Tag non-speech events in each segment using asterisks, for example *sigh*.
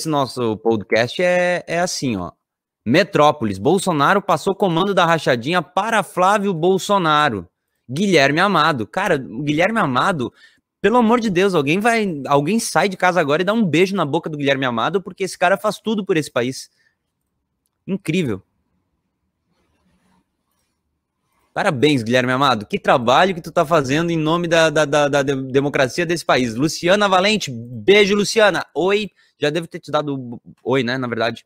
Esse nosso podcast é, é assim, ó. Metrópolis, Bolsonaro passou comando da rachadinha para Flávio Bolsonaro. Guilherme Amado. Cara, Guilherme Amado, pelo amor de Deus, alguém vai, alguém sai de casa agora e dá um beijo na boca do Guilherme Amado, porque esse cara faz tudo por esse país. Incrível. Parabéns, Guilherme Amado. Que trabalho que tu tá fazendo em nome da, da, da, da democracia desse país. Luciana Valente, beijo, Luciana. Oi. Já devo ter te dado oi, né? Na verdade.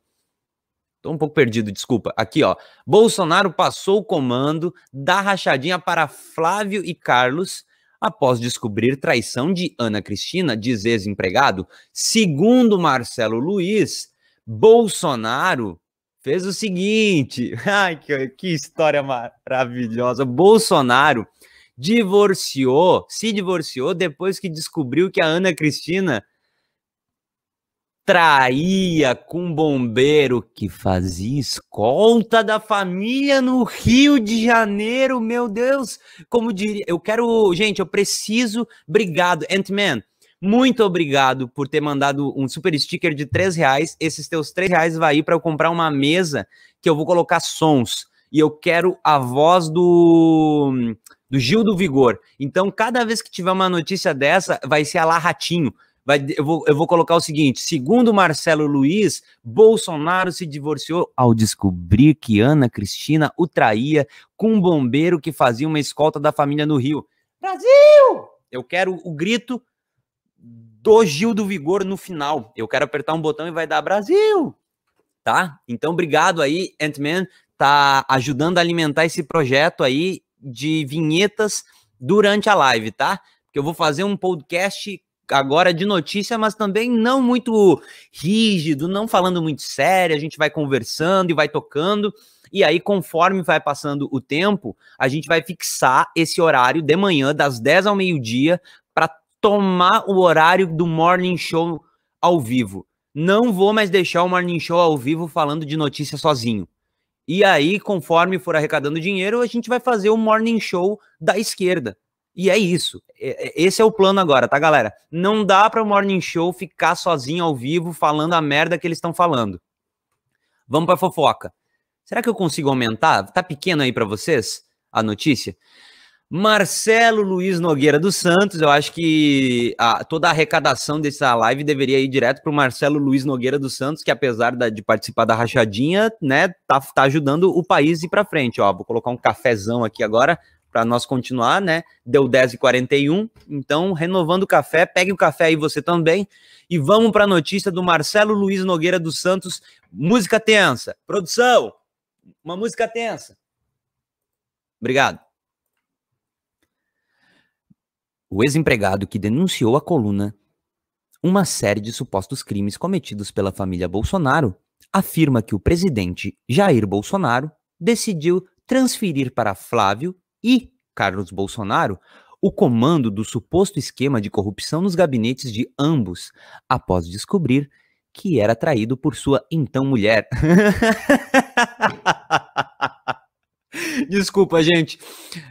Tô um pouco perdido, desculpa. Aqui, ó. Bolsonaro passou o comando da rachadinha para Flávio e Carlos após descobrir traição de Ana Cristina, diz ex-empregado. Segundo Marcelo Luiz, Bolsonaro fez o seguinte. *laughs* Ai, que, que história maravilhosa. Bolsonaro divorciou, se divorciou depois que descobriu que a Ana Cristina traía com um bombeiro que fazia escolta da família no Rio de Janeiro, meu Deus, como diria, eu quero, gente, eu preciso, obrigado, Ant-Man, muito obrigado por ter mandado um super sticker de 3 reais, esses teus 3 reais vai ir para eu comprar uma mesa que eu vou colocar sons, e eu quero a voz do do Gil do Vigor. Então, cada vez que tiver uma notícia dessa, vai ser a lá ratinho. Vai, eu, vou, eu vou colocar o seguinte: segundo Marcelo Luiz, Bolsonaro se divorciou ao descobrir que Ana Cristina o traía com um bombeiro que fazia uma escolta da família no Rio. Brasil! Eu quero o grito do Gil do Vigor no final. Eu quero apertar um botão e vai dar Brasil! Tá? Então, obrigado aí, Ant-Man, tá ajudando a alimentar esse projeto aí de vinhetas durante a live, tá? Porque eu vou fazer um podcast agora de notícia, mas também não muito rígido, não falando muito sério, a gente vai conversando e vai tocando. E aí, conforme vai passando o tempo, a gente vai fixar esse horário de manhã, das 10 ao meio-dia, para tomar o horário do Morning Show ao vivo. Não vou mais deixar o Morning Show ao vivo falando de notícia sozinho. E aí, conforme for arrecadando dinheiro, a gente vai fazer o Morning Show da esquerda e é isso. É, é, esse é o plano agora, tá, galera? Não dá para o Morning Show ficar sozinho ao vivo falando a merda que eles estão falando. Vamos para fofoca. Será que eu consigo aumentar? Tá pequeno aí para vocês a notícia? Marcelo Luiz Nogueira dos Santos, eu acho que a, toda a arrecadação dessa live deveria ir direto para o Marcelo Luiz Nogueira dos Santos, que apesar da, de participar da rachadinha, né, tá, tá ajudando o país ir para frente. Ó, vou colocar um cafezão aqui agora para nós continuar, né? Deu 10h41, então renovando o café, pegue o café aí você também. E vamos para a notícia do Marcelo Luiz Nogueira dos Santos, música tensa. Produção, uma música tensa. Obrigado. O ex-empregado que denunciou a coluna uma série de supostos crimes cometidos pela família Bolsonaro afirma que o presidente Jair Bolsonaro decidiu transferir para Flávio e Carlos Bolsonaro o comando do suposto esquema de corrupção nos gabinetes de ambos, após descobrir que era traído por sua então mulher. *laughs* Desculpa, gente.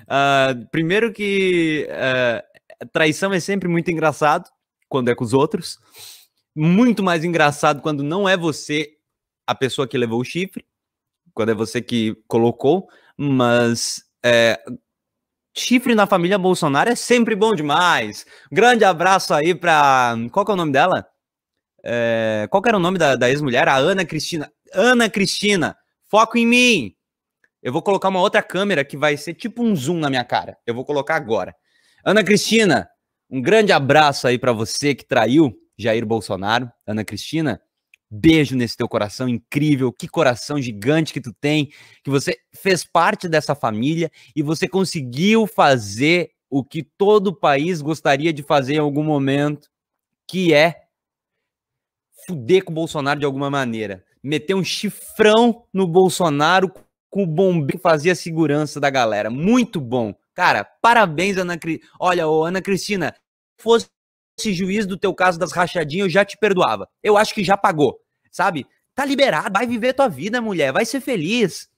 Uh, primeiro que uh, traição é sempre muito engraçado quando é com os outros. Muito mais engraçado quando não é você a pessoa que levou o chifre, quando é você que colocou, mas eh, Chifre na família Bolsonaro é sempre bom demais. Grande abraço aí pra. Qual que é o nome dela? É... Qual que era o nome da, da ex-mulher? A Ana Cristina. Ana Cristina, foco em mim. Eu vou colocar uma outra câmera que vai ser tipo um zoom na minha cara. Eu vou colocar agora. Ana Cristina, um grande abraço aí para você que traiu Jair Bolsonaro. Ana Cristina, beijo nesse teu coração incrível, que coração gigante que tu tem, que você fez parte dessa família e você conseguiu fazer o que todo país gostaria de fazer em algum momento, que é fuder com o Bolsonaro de alguma maneira, meter um chifrão no Bolsonaro com o bombeiro que fazia a segurança da galera. Muito bom. Cara, parabéns, Ana Cristina. Olha, ô, Ana Cristina, fosse juiz do teu caso das rachadinhas, eu já te perdoava. Eu acho que já pagou sabe? Tá liberado, vai viver tua vida, mulher, vai ser feliz.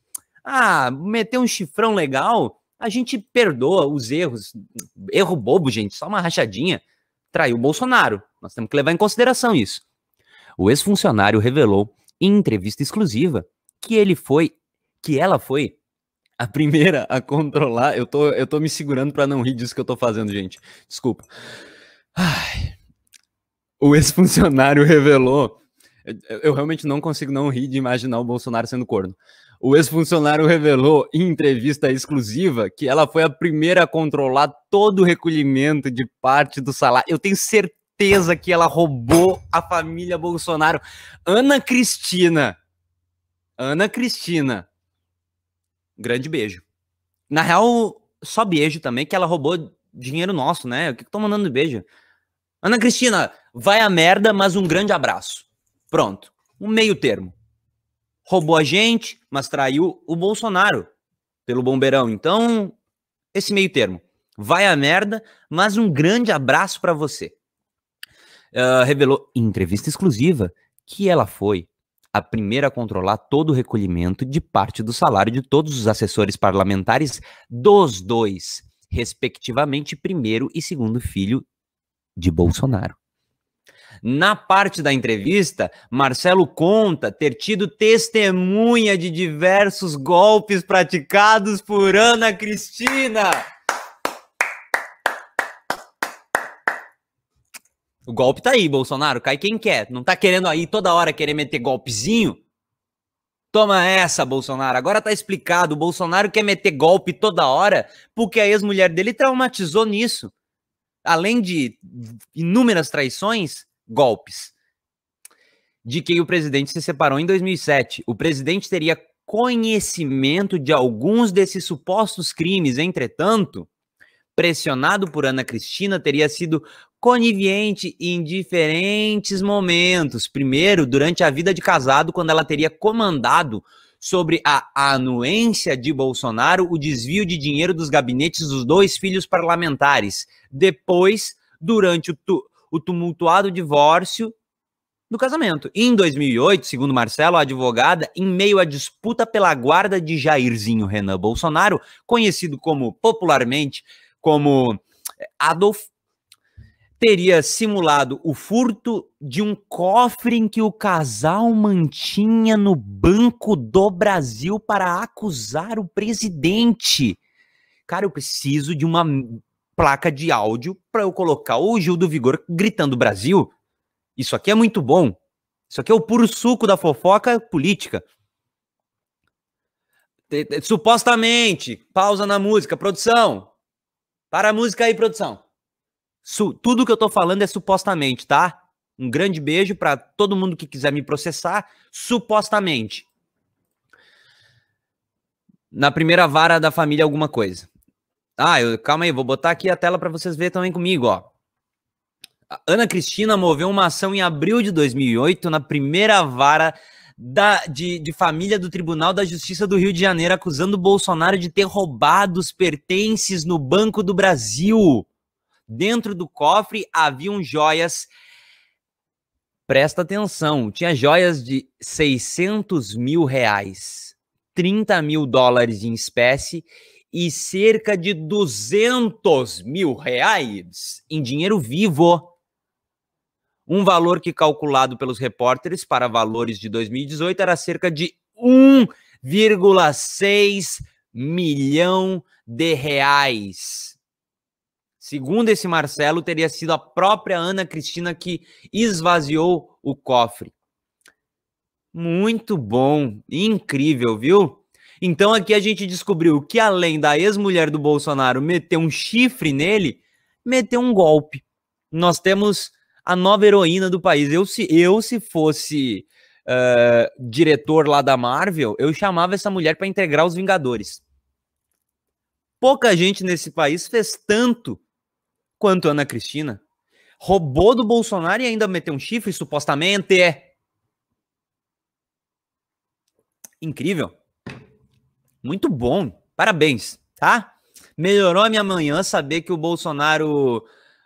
Ah, meter um chifrão legal, a gente perdoa os erros. Erro bobo, gente, só uma rachadinha. Traiu o Bolsonaro. Nós temos que levar em consideração isso. O ex-funcionário revelou em entrevista exclusiva que ele foi, que ela foi a primeira a controlar. Eu tô, eu tô me segurando para não rir disso que eu tô fazendo, gente. Desculpa. Ai. O ex-funcionário revelou eu, eu realmente não consigo não rir de imaginar o Bolsonaro sendo corno. O ex-funcionário revelou em entrevista exclusiva que ela foi a primeira a controlar todo o recolhimento de parte do salário. Eu tenho certeza que ela roubou a família Bolsonaro. Ana Cristina. Ana Cristina. Grande beijo. Na real, só beijo também, que ela roubou dinheiro nosso, né? O que, eu tô mandando beijo? Ana Cristina, vai a merda, mas um grande abraço. Pronto. Um meio termo. Roubou a gente, mas traiu o Bolsonaro pelo Bombeirão. Então, esse meio termo. Vai a merda, mas um grande abraço para você. Uh, revelou em entrevista exclusiva que ela foi a primeira a controlar todo o recolhimento de parte do salário de todos os assessores parlamentares dos dois, respectivamente primeiro e segundo filho de Bolsonaro. Na parte da entrevista, Marcelo conta ter tido testemunha de diversos golpes praticados por Ana Cristina. O golpe tá aí, Bolsonaro. Cai quem quer. Não tá querendo aí toda hora querer meter golpezinho? Toma essa, Bolsonaro. Agora tá explicado. O Bolsonaro quer meter golpe toda hora porque a ex-mulher dele traumatizou nisso. Além de inúmeras traições, golpes, de quem o presidente se separou em 2007. O presidente teria conhecimento de alguns desses supostos crimes, entretanto, pressionado por Ana Cristina, teria sido conivente em diferentes momentos. Primeiro, durante a vida de casado, quando ela teria comandado sobre a anuência de Bolsonaro o desvio de dinheiro dos gabinetes dos dois filhos parlamentares. Depois, durante o, o tumultuado divórcio do casamento. E em 2008, segundo Marcelo, a advogada, em meio à disputa pela guarda de Jairzinho Renan Bolsonaro, conhecido como popularmente como eh, Adolf, teria simulado o furto de um cofre em que o casal mantinha no Banco do Brasil para acusar o presidente. Cara, eu preciso de uma placa de áudio para eu colocar o Gil do Vigor gritando Brasil. Isso aqui é muito bom. Isso aqui é o puro suco da fofoca política. Supostamente, pausa na música, produção. Para a música aí, produção. Su tudo que eu tô falando é supostamente, tá? Um grande beijo para todo mundo que quiser me processar, supostamente. Na primeira vara da família alguma coisa. Ah, eu, calma aí, vou botar aqui a tela para vocês verem também comigo, ó. Ana Cristina moveu uma ação em abril de 2008 na primeira vara da, de, de, família do Tribunal da Justiça do Rio de Janeiro, acusando Bolsonaro de ter roubado os pertences no Banco do Brasil. Dentro do cofre haviam joias. Presta atenção, tinha joias de 600 mil reais, 30 mil dólares em espécie e cerca de 200 mil reais em dinheiro vivo. Um valor que, calculado pelos repórteres para valores de 2018, era cerca de 1,6 milhão de reais. Segundo esse Marcelo, teria sido a própria Ana Cristina que esvaziou o cofre. Muito bom, incrível, viu? Então aqui a gente descobriu que além da ex-mulher do Bolsonaro meter um chifre nele, meteu um golpe. Nós temos a nova heroína do país. Eu se eu se fosse uh, diretor lá da Marvel, eu chamava essa mulher para integrar os Vingadores. Pouca gente nesse país fez tanto quanto Ana Cristina. Roubou do Bolsonaro e ainda meteu um chifre, supostamente. É. Incrível. Muito bom. Parabéns, tá? Melhorou a minha manhã saber que o Bolsonaro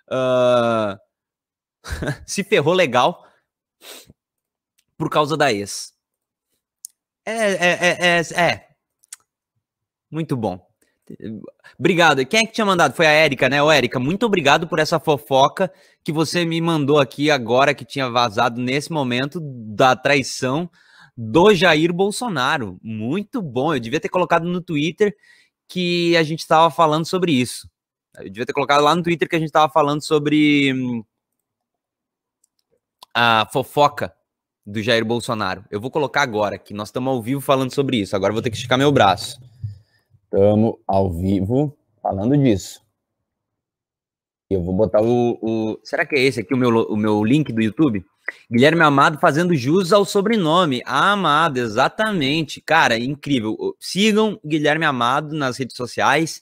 uh, *laughs* se ferrou legal por causa da ex. É, é, é, é, é, Muito bom. Obrigado. Quem é que tinha mandado? Foi a Érica, né? Ô, Érica, muito obrigado por essa fofoca que você me mandou aqui agora, que tinha vazado nesse momento da traição do Jair Bolsonaro. Muito bom. Eu devia ter colocado no Twitter que a gente estava falando sobre isso. Eu devia ter colocado lá no Twitter que a gente estava falando sobre hum, a fofoca do Jair Bolsonaro. Eu vou colocar agora, que nós estamos ao vivo falando sobre isso. Agora vou ter que esticar meu braço. Estamos ao vivo falando disso. Eu vou botar o, o. Será que é esse aqui o meu, o meu link do YouTube? Guilherme Amado fazendo jus ao sobrenome. Amado, exatamente. Cara, incrível. Sigam Guilherme Amado nas redes sociais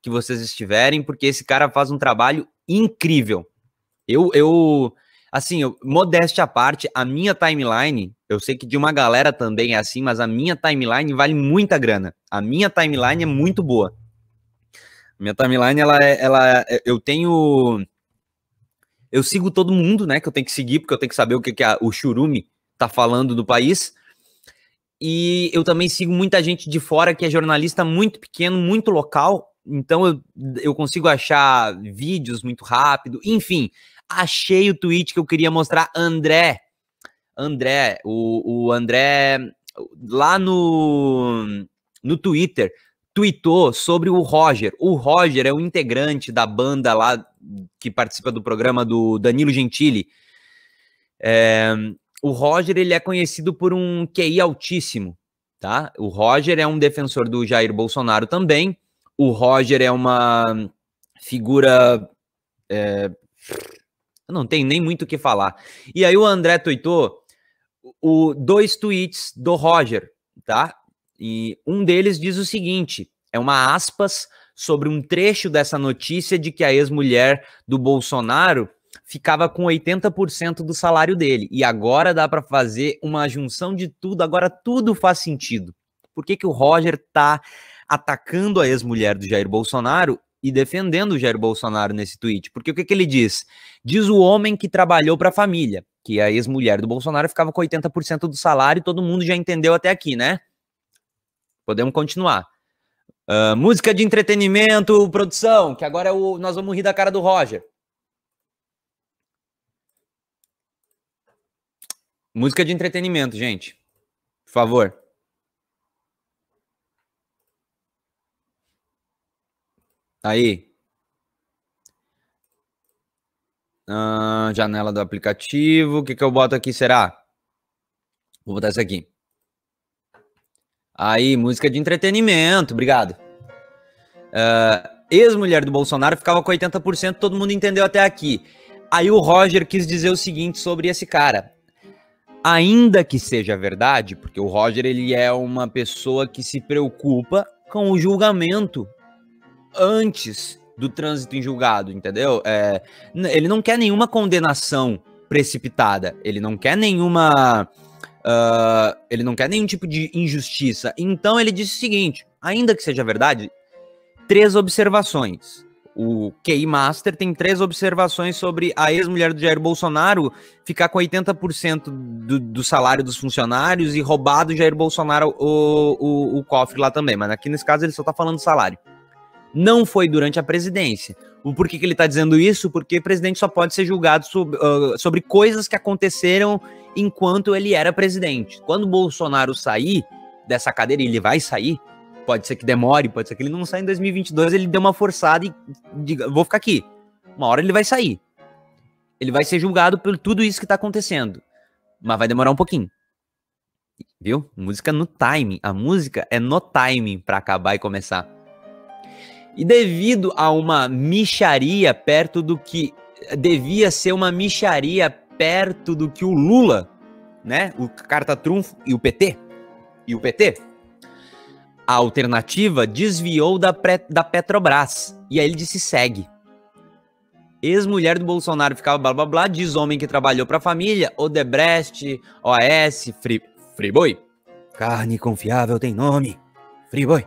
que vocês estiverem, porque esse cara faz um trabalho incrível. Eu, eu assim, eu, modéstia à parte, a minha timeline, eu sei que de uma galera também é assim, mas a minha timeline vale muita grana. A minha timeline é muito boa. Minha timeline, ela, é, ela é, eu tenho eu sigo todo mundo, né? Que eu tenho que seguir, porque eu tenho que saber o que, que a, o churume tá falando do país. E eu também sigo muita gente de fora que é jornalista muito pequeno, muito local. Então eu, eu consigo achar vídeos muito rápido. Enfim, achei o tweet que eu queria mostrar. André. André, o, o André lá no, no Twitter tweetou sobre o Roger. O Roger é um integrante da banda lá que participa do programa do Danilo Gentili. É, o Roger ele é conhecido por um QI altíssimo, tá? O Roger é um defensor do Jair Bolsonaro também. O Roger é uma figura é, não tem nem muito o que falar. E aí o André tweetou o, dois tweets do Roger, tá? E um deles diz o seguinte: é uma aspas sobre um trecho dessa notícia de que a ex-mulher do Bolsonaro ficava com 80% do salário dele. E agora dá para fazer uma junção de tudo, agora tudo faz sentido. Por que, que o Roger tá atacando a ex-mulher do Jair Bolsonaro e defendendo o Jair Bolsonaro nesse tweet? Porque o que, que ele diz? Diz o homem que trabalhou para a família, que a ex-mulher do Bolsonaro ficava com 80% do salário, todo mundo já entendeu até aqui, né? Podemos continuar. Uh, música de entretenimento, produção, que agora é o, nós vamos rir da cara do Roger. Música de entretenimento, gente. Por favor. Aí. Uh, janela do aplicativo. O que, que eu boto aqui? Será? Vou botar isso aqui. Aí, música de entretenimento, obrigado. Uh, Ex-mulher do Bolsonaro ficava com 80%, todo mundo entendeu até aqui. Aí o Roger quis dizer o seguinte sobre esse cara. Ainda que seja verdade, porque o Roger ele é uma pessoa que se preocupa com o julgamento antes do trânsito em julgado, entendeu? É, ele não quer nenhuma condenação precipitada, ele não quer nenhuma ah, ele não quer nenhum tipo de injustiça. Então ele disse o seguinte: ainda que seja verdade, três observações. O QI Master tem três observações sobre a ex-mulher do Jair Bolsonaro ficar com 80% do, do, salário dos funcionários e roubar do Jair Bolsonaro o, o, o cofre lá também. Mas aqui nesse caso ele só está falando salário. Não foi durante a presidência. O porquê que ele está dizendo isso? Porque presidente só pode ser julgado sobre, uh, ah, sobre coisas que aconteceram enquanto ele era presidente. Quando Bolsonaro sair dessa cadeira, ele vai sair, pode ser que demore, pode ser que ele não saia em 2022, ele deu uma forçada e diga, vou ficar aqui. Uma hora ele vai sair. Ele vai ser julgado por tudo isso que está acontecendo. Mas vai demorar um pouquinho. Viu? Música no timing. A música é no timing para acabar e começar. E devido a uma micharia perto do que devia ser uma micharia perto do que o Lula, né? O Carta Trunfo e o PT. E o PT. A alternativa desviou da, pré, da Petrobras. E aí ele disse: segue. Ex-mulher do Bolsonaro ficava blá blá blá, diz homem que trabalhou para a família, Odebrecht, OAS, Free, Friboi. Carne confiável tem nome. Friboi.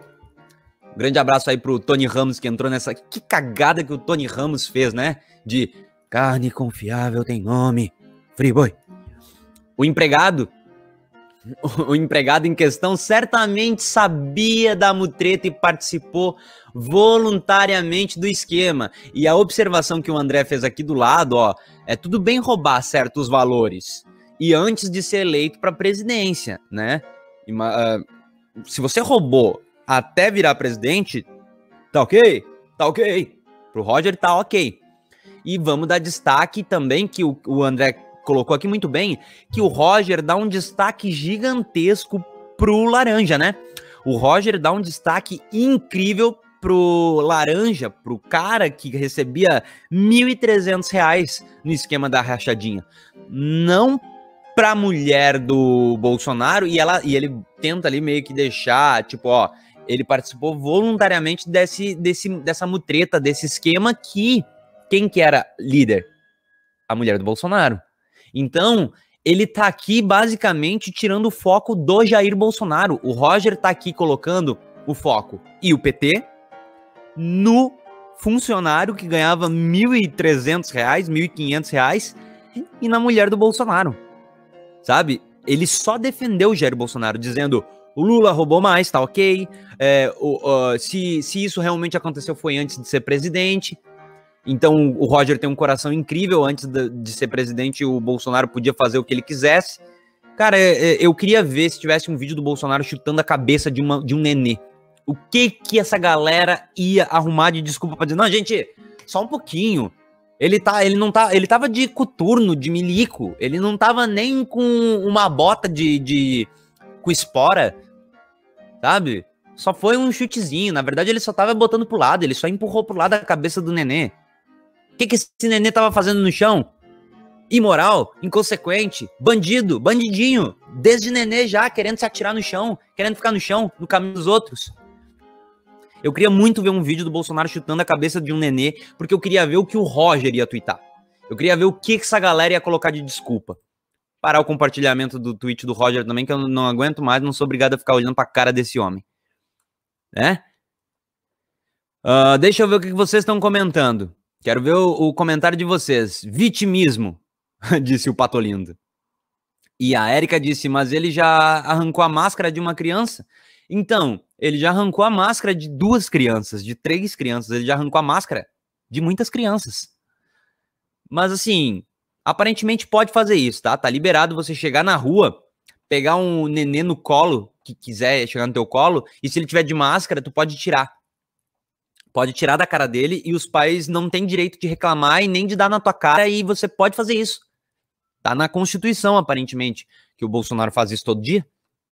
Um grande abraço aí pro Tony Ramos que entrou nessa. Que cagada que o Tony Ramos fez, né? De carne confiável tem nome. Boy. O empregado, *laughs* o empregado em questão certamente sabia da mutreta e participou voluntariamente do esquema. E a observação que o André fez aqui do lado, ó, é tudo bem roubar certos valores. E antes de ser eleito para presidência, né? Ah, se você roubou até virar presidente, tá ok? Tá ok. Pro Roger tá ok. E vamos dar destaque também que o, André colocou aqui muito bem, que o Roger dá um destaque gigantesco pro laranja, né? O Roger dá um destaque incrível pro laranja, pro cara que recebia R$ 1.300 no esquema da rachadinha. Não pra mulher do Bolsonaro e ela e ele tenta ali meio que deixar, tipo, ó, ele participou voluntariamente desse, desse, dessa mutreta, desse esquema que quem que era líder? A mulher do Bolsonaro. Então, ele tá aqui basicamente tirando o foco do Jair Bolsonaro. O Roger tá aqui colocando o foco e o PT no funcionário que ganhava R$ 1.300, R$ 1.500 e na mulher do Bolsonaro. Sabe? Ele só defendeu o Jair Bolsonaro dizendo: o Lula roubou mais, tá ok. É, o, uh, se, se isso realmente aconteceu foi antes de ser presidente. Então o Roger tem um coração incrível. Antes de, de ser presidente, o Bolsonaro podia fazer o que ele quisesse. Cara, é, é, eu queria ver se tivesse um vídeo do Bolsonaro chutando a cabeça de, uma, de um nenê. O que que essa galera ia arrumar de desculpa pra dizer? Não, gente, só um pouquinho. Ele tá, ele não tá, ele tava de coturno, de milico. Ele não tava nem com uma bota de, de com espora, sabe? Só foi um chutezinho. Na verdade, ele só tava botando pro lado, ele só empurrou pro lado a cabeça do nenê. O que, que esse nenê tava fazendo no chão? Imoral, inconsequente, bandido, bandidinho, desde nenê já, querendo se atirar no chão, querendo ficar no chão, no caminho dos outros. Eu queria muito ver um vídeo do Bolsonaro chutando a cabeça de um nenê, porque eu queria ver o que o Roger ia twittar. Eu queria ver o que essa galera ia colocar de desculpa parar o compartilhamento do tweet do Roger também, que eu não aguento mais, não sou obrigado a ficar olhando pra cara desse homem. Né? Uh, deixa eu ver o que vocês estão comentando. Quero ver o, o comentário de vocês. Vitimismo, *laughs* disse o Patolindo. E a Érica disse, mas ele já arrancou a máscara de uma criança? Então, ele já arrancou a máscara de duas crianças, de três crianças, ele já arrancou a máscara de muitas crianças. Mas assim, aparentemente pode fazer isso, tá? Tá liberado você chegar na rua, pegar um nenê no colo, que quiser chegar no teu colo, e se ele tiver de máscara, tu pode tirar. Pode tirar da cara dele e os pais não têm direito de reclamar e nem de dar na tua cara e você pode fazer isso. Tá na Constituição, aparentemente, que o Bolsonaro faz isso todo dia.